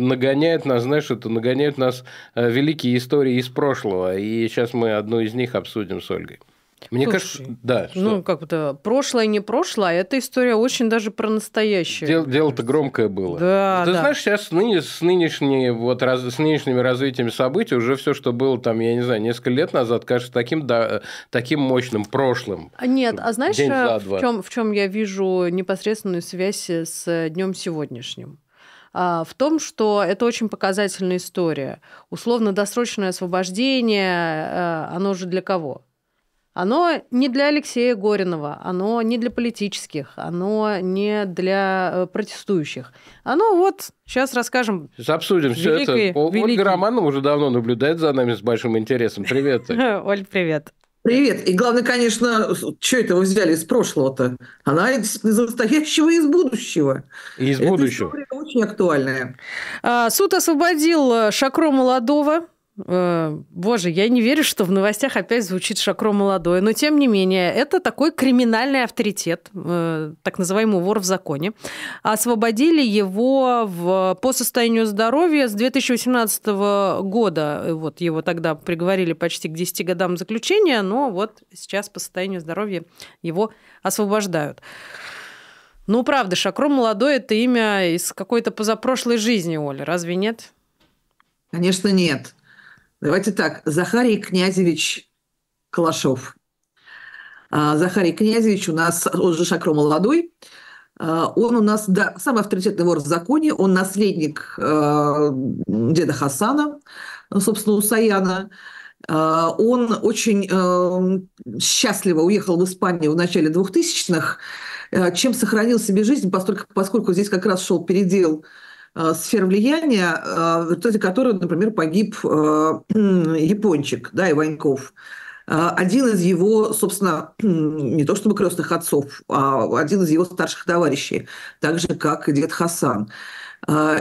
нагоняет нас, знаешь, это нагоняют нас э, великие истории из прошлого. И сейчас мы одну из них обсудим с Ольгой. Мне Слушай, кажется, да. Что... Ну, как-то прошлое не прошлое, а эта история очень даже про настоящее. Дел, дело-то громкое было. Да, ну, Ты да. знаешь, сейчас ныне, с, нынешними вот, раз, с нынешними развитиями событий уже все, что было там, я не знаю, несколько лет назад, кажется таким, да, э, таким мощным прошлым. А нет, а знаешь, э, в чем, в чем я вижу непосредственную связь с днем сегодняшним? А, в том, что это очень показательная история. Условно-досрочное освобождение, а, оно же для кого? Оно не для Алексея Горинова, оно не для политических, оно не для э, протестующих. Оно вот, сейчас расскажем. Сейчас обсудим все это. Великий. Ольга Романова уже давно наблюдает за нами с большим интересом. Привет. Оль, привет. Привет. И главное, конечно, что это вы взяли из прошлого-то? Она из настоящего и из будущего. И из Эта будущего. очень актуальная. А, суд освободил э, Шакро Молодого, Э, боже, я не верю, что в новостях опять звучит Шакро Молодой. но тем не менее, это такой криминальный авторитет, э, так называемый вор в законе. Освободили его в, по состоянию здоровья с 2018 года. Э, вот его тогда приговорили почти к 10 годам заключения, но вот сейчас по состоянию здоровья его освобождают. Ну, правда, Шакро молодой – это имя из какой-то позапрошлой жизни, Оля, разве нет? Конечно, нет. Давайте так, Захарий Князевич Калашов. А, Захарий Князевич у нас, он же Шакро молодой, а, он у нас, да, самый авторитетный вор в законе, он наследник э, деда Хасана, ну, собственно, Усаяна. Э, он очень э, счастливо уехал в Испанию в начале 2000-х, чем сохранил себе жизнь, поскольку, поскольку здесь как раз шел передел Э, сфер влияния, э, в результате которого, например, погиб э, Япончик, да, Иваньков. Один из его, собственно, не то чтобы крестных отцов, а один из его старших товарищей, так же, как и дед Хасан.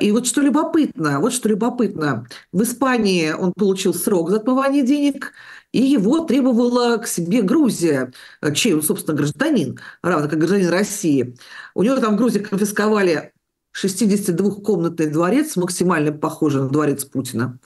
И вот что любопытно, вот что любопытно, в Испании он получил срок за отмывание денег, и его требовала к себе Грузия, чей он, собственно, гражданин, равно как гражданин России. У него там в Грузии конфисковали 62-комнатный дворец, максимально похожий на дворец Путина.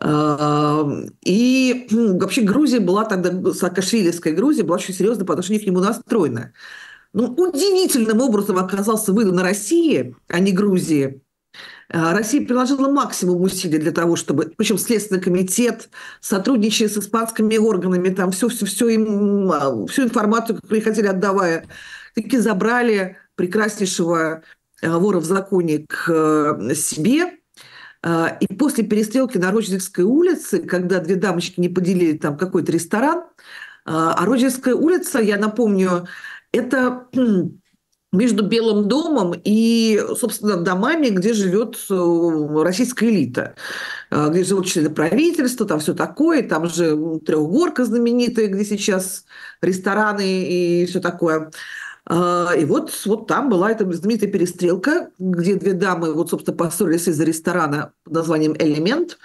А, и вообще Грузия была тогда, Саакашвилевская Грузия была очень серьезно по отношению к нему настроена. Ну, удивительным образом оказался выдан России, а не Грузии. А, Россия приложила максимум усилий для того, чтобы... Причем Следственный комитет, сотрудничая с испанскими органами, там все, все, все им, а, всю информацию, которую хотели, отдавая, таки забрали прекраснейшего вора в законе к э, себе. А, и после перестрелки на Рождественской улице, когда две дамочки не поделили там какой-то ресторан, а, а Рочдельская улица, я напомню, это между Белым домом и, собственно, домами, где живет э, российская элита, а, где живут члены правительства, там все такое, там же трехгорка знаменитая, где сейчас рестораны и все такое. А, и вот, вот там была эта знаменитая перестрелка, где две дамы, вот, собственно, поссорились из-за ресторана под названием «Элемент».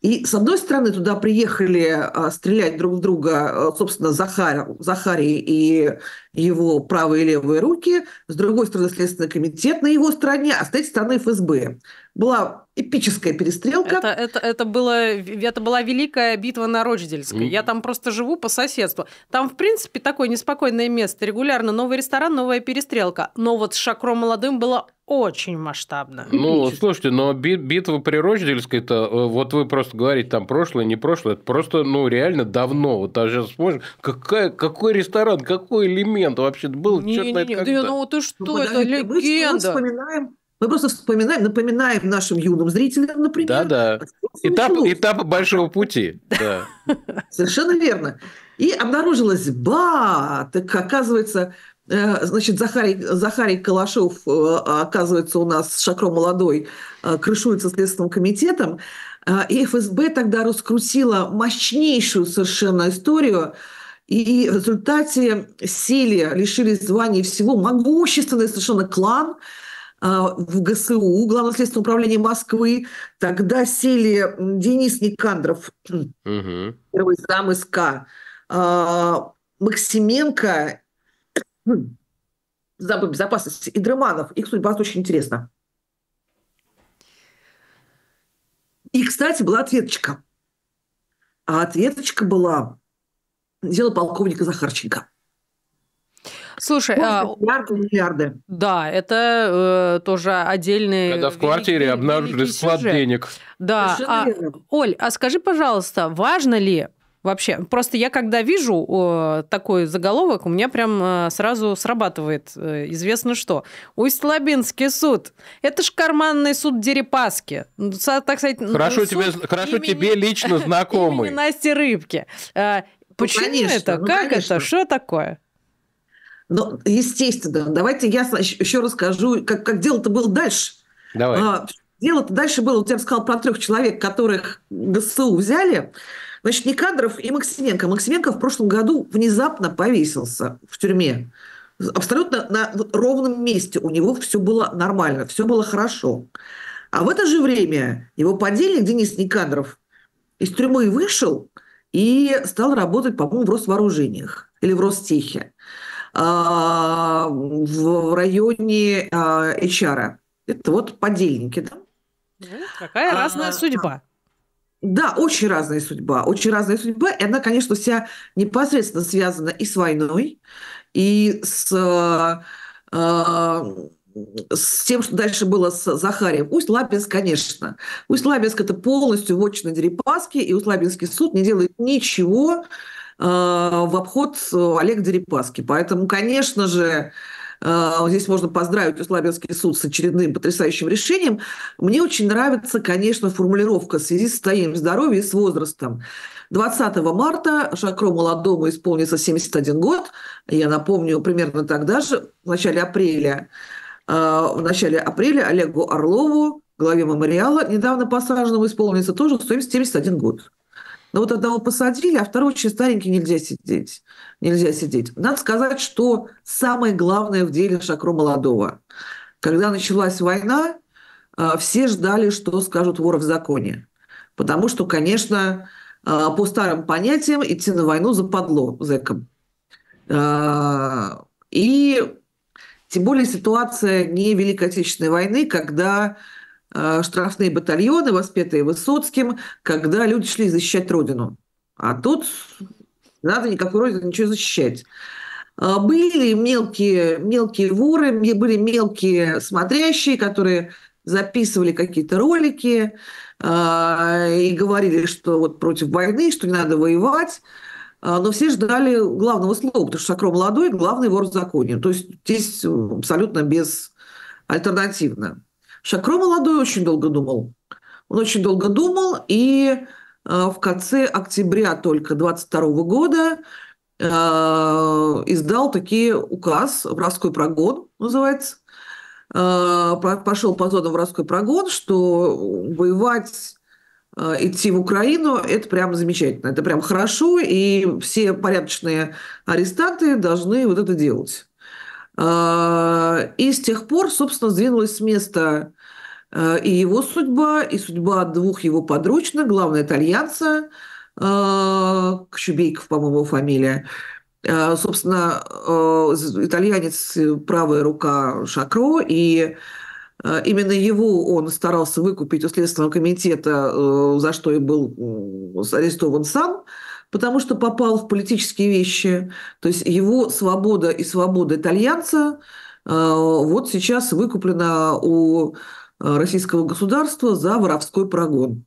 И, с одной стороны, туда приехали а, стрелять друг в друга, а, собственно, Захар, Захарий и его правые и левые руки. С другой стороны, Следственный комитет на его стороне, а с третьей стороны ФСБ была эпическая перестрелка. Это, это, это, было, это была великая битва на Рочдельской. Mm-hmm. Я там просто живу по соседству. Там, в принципе, такое неспокойное место. Регулярно новый ресторан, новая перестрелка. Но вот с Шакро молодым было очень масштабно. Ну, слушайте, но би- битва при Рочдельской-то, э, вот вы просто говорите, там прошлое, не прошлое, это просто, ну, реально давно. Вот даже смотришь, какая, какой ресторан, какой элемент вообще был? Не, не, не, да, ну ты что, ну, это легенда. Мы вспоминаем мы просто вспоминаем, напоминаем нашим юным зрителям, например. Да, да. Этап, началось. этап большого пути. Да. Совершенно верно. И обнаружилось, ба, так оказывается, э, Значит, Захарий, Захарий Калашов, э, оказывается, у нас Шакро Молодой э, крышуется Следственным комитетом. И ФСБ тогда раскрутила мощнейшую совершенно историю, и в результате сели, лишили звания всего могущественный совершенно клан – а, в ГСУ, Главное следственное управление Москвы. Тогда сели Денис Никандров, угу. первый зам СК, а, Максименко, зам безопасности, и Дрыманов. Их судьба очень интересна. И, кстати, была ответочка. А ответочка была дело полковника Захарченко. Слушай, а... миллиарды, миллиарды. Да, это э, тоже отдельный. Когда в квартире великий, обнаружили великий склад сюжет. денег. Да. А, Оль, а скажи, пожалуйста, важно ли вообще? Просто я когда вижу э, такой заголовок, у меня прям э, сразу срабатывает э, известно что. Усть-Лабинский суд. Это ж карманный суд Дерипаски. Ну, со, так сказать, ну, хорошо суд тебе, хорошо имени, тебе лично знакомый. Имени Насти Рыбки. Э, ну, почему конечно, это? Ну, как конечно. это? Что такое? Ну, естественно. Давайте я еще расскажу, как, как дело-то было дальше. Давай. А, дело-то дальше было, вот я бы сказал, про трех человек, которых ГСУ взяли. Значит, Никандров и Максименко. Максименко в прошлом году внезапно повесился в тюрьме. Абсолютно на ровном месте у него все было нормально, все было хорошо. А в это же время его подельник Денис Никандров из тюрьмы вышел и стал работать, по-моему, в Росвооружениях или в Ростехе. А, в районе HR. А, это вот подельники, да? Ну, какая а, разная а, судьба. Да, очень разная судьба, очень разная судьба, и она, конечно, вся непосредственно связана и с войной, и с, э, с тем, что дальше было с Захарием. Усть-Лабинск, конечно. Усть-Лабинск – это полностью вотчина Дерипаски, и Усть-Лабинский суд не делает ничего, а, в обход э, Олега Дерипаски. Поэтому, конечно же, э, Здесь можно поздравить Услабинский суд с очередным потрясающим решением. Мне очень нравится, конечно, формулировка в связи с состоянием здоровья и с возрастом. 20 марта Шакро Молодому исполнится 71 год. Я напомню, примерно тогда же, в начале апреля, э, в начале апреля Олегу Орлову, главе мемориала, недавно посаженному, исполнится тоже 71 год. Но ну, вот одного посадили, а второго очень старенький нельзя сидеть. Нельзя сидеть. Надо сказать, что самое главное в деле Шакро Молодого. Когда началась война, а, все ждали, что скажут воры в законе. Потому что, конечно, а, по старым понятиям идти на войну западло зэкам. А, и тем более ситуация не Великой Отечественной войны, когда Э, штрафные батальоны, воспетые Высоцким, когда люди шли защищать Родину. А тут надо никакой Родину ничего защищать. Э, были мелкие, мелкие воры, были мелкие смотрящие, которые записывали какие-то ролики э, и говорили, что вот против войны, что не надо воевать. Э, но все ждали главного слова, потому что Шакро молодой – главный вор в законе. То есть здесь абсолютно без альтернативно. Шакро молодой очень долго думал. Он очень долго думал, и э, в конце октября только 22 года э, издал такие указ «Воровской прогон» называется. Э, пошел по зонам «Воровской прогон», что воевать идти в Украину, это прям замечательно, это прям хорошо, и все порядочные арестанты должны вот это делать. А, и с тех пор, собственно, сдвинулась с места а, и его судьба, и судьба двух его подручных, главного итальянца, а, Кочубейков, по-моему, фамилия, собственно, итальянец правая рука Шакро, и именно его он старался выкупить у Следственного комитета, э, за что и был арестован сам – потому что попал в политические вещи. То есть его свобода и свобода итальянца э, вот сейчас выкуплена у э, российского государства за воровской прогон.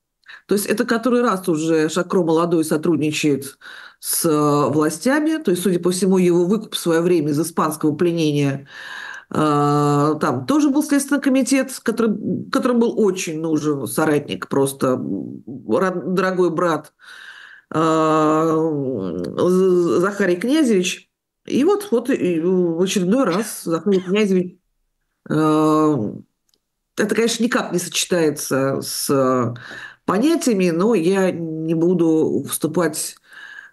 То есть это который раз уже Шакро молодой сотрудничает с э, властями. То есть, судя по всему, его выкуп в свое время из испанского пленения там тоже был Следственный комитет, который, которым был очень нужен соратник, просто дорогой брат а, Захарий Князевич. И вот, вот в очередной раз Захарий Князевич... А, это, конечно, никак не сочетается с понятиями, но я не буду вступать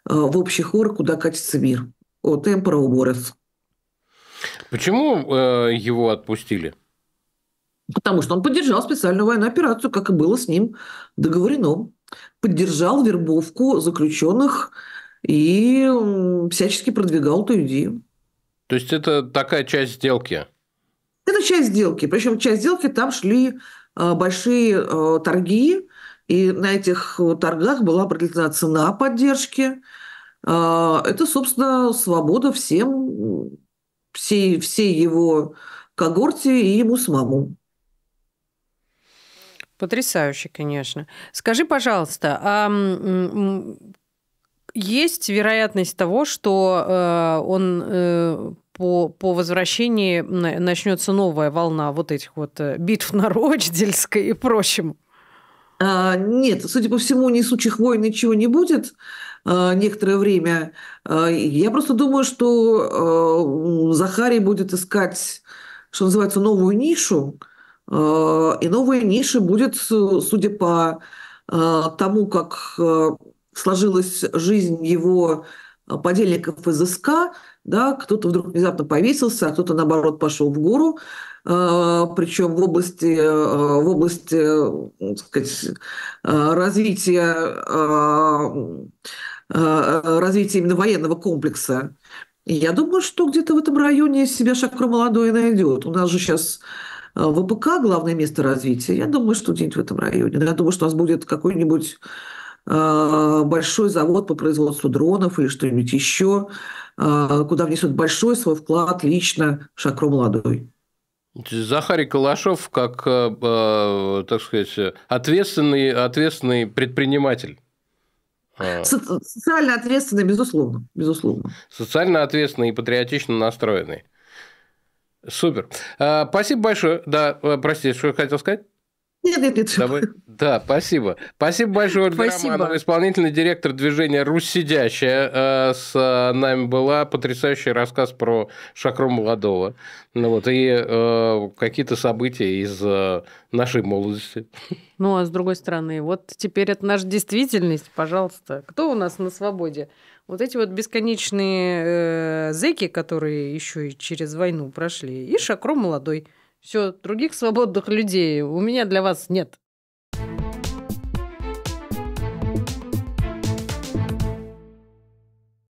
а, в общий хор, куда катится мир. О темпора уборес. Почему э, его отпустили? Потому что он поддержал специальную военную операцию, как и было с ним договорено поддержал вербовку заключенных и всячески продвигал эту идею. То есть это такая часть сделки? Это часть сделки. Причем часть сделки там шли а, большие а, торги, и на этих э, торгах была определена цена поддержки. А, это, собственно, свобода всем, всей, всей его когорте и ему самому. Потрясающе, конечно. Скажи, пожалуйста, а есть вероятность того, что э, он э, по, по возвращении начнется новая волна вот этих вот э, битв на Рочдельской и прочим? А, нет, судя по всему, несучих войн ничего не будет некоторое время. Я просто думаю, что Захарий будет искать, что называется, новую нишу – Э, и новая ниша будет, судя по э, тому, как э, сложилась жизнь его подельников из СК, да, кто-то вдруг внезапно повесился, а кто-то, наоборот, пошел в гору, причем в области, в области ну, сказать, развития, развития именно военного комплекса. Я думаю, что где-то в этом районе себя Шакро молодой найдет. У нас же сейчас а, ВПК а главное место развития, я думаю, что где-нибудь в этом районе. Я думаю, что у нас будет какой-нибудь а, большой завод по производству дронов или что-нибудь еще, куда внесут большой свой вклад лично Шакро Молодой. Захарий Калашов как, так сказать, ответственный, ответственный предприниматель. Социально ответственный, безусловно, безусловно. Социально ответственный и патриотично настроенный. Супер. А, спасибо большое. Да, э, простите, что я хотел сказать? Нет, нет, нет. Да, спасибо. Спасибо большое, Ольга спасибо. Романова, исполнительный директор движения «Руссидящая». Э, с э, нами была потрясающий рассказ про Шакру Молодого. Ну, вот, и э, какие-то события из э, нашей молодости. Ну, а с другой стороны, вот теперь это наша действительность, пожалуйста. Кто у нас на свободе? Вот эти вот бесконечные э, зэки, которые еще и через войну прошли, и Шакро молодой. Все, других свободных людей у меня для вас нет.